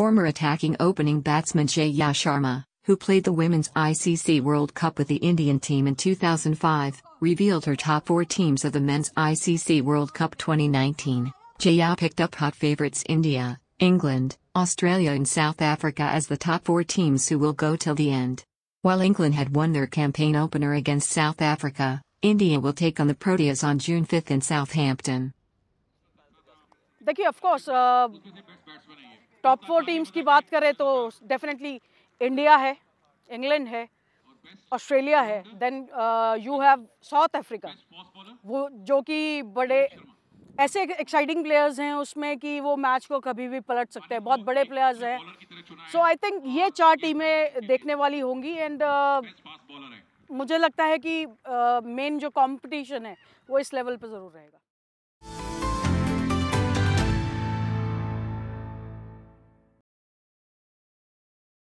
former attacking opening batsman Jaya Sharma, who played the Women's ICC World Cup with the Indian team in 2005, revealed her top four teams of the Men's ICC World Cup 2019. Jaya picked up hot favorites India, England, Australia and South Africa as the top four teams who will go till the end. While England had won their campaign opener against South Africa, India will take on the Proteas on June 5 in Southampton. Thank you. Of course. Uh, top four teams की बात करें तो definitely India है England है Australia है then you have South Africa वो जो कि बड़े ऐसे एक्साइटिंग प्लेयर्स हैं उसमें कि वो मैच को कभी भी पलट सकते हैं बहुत बड़े प्लेयर्स हैं सो आई थिंक ये चार टीमें देखने वाली होंगी एंड uh, मुझे लगता है कि मेन uh, जो कंपटीशन है वो इस लेवल पर ज़रूर रहेगा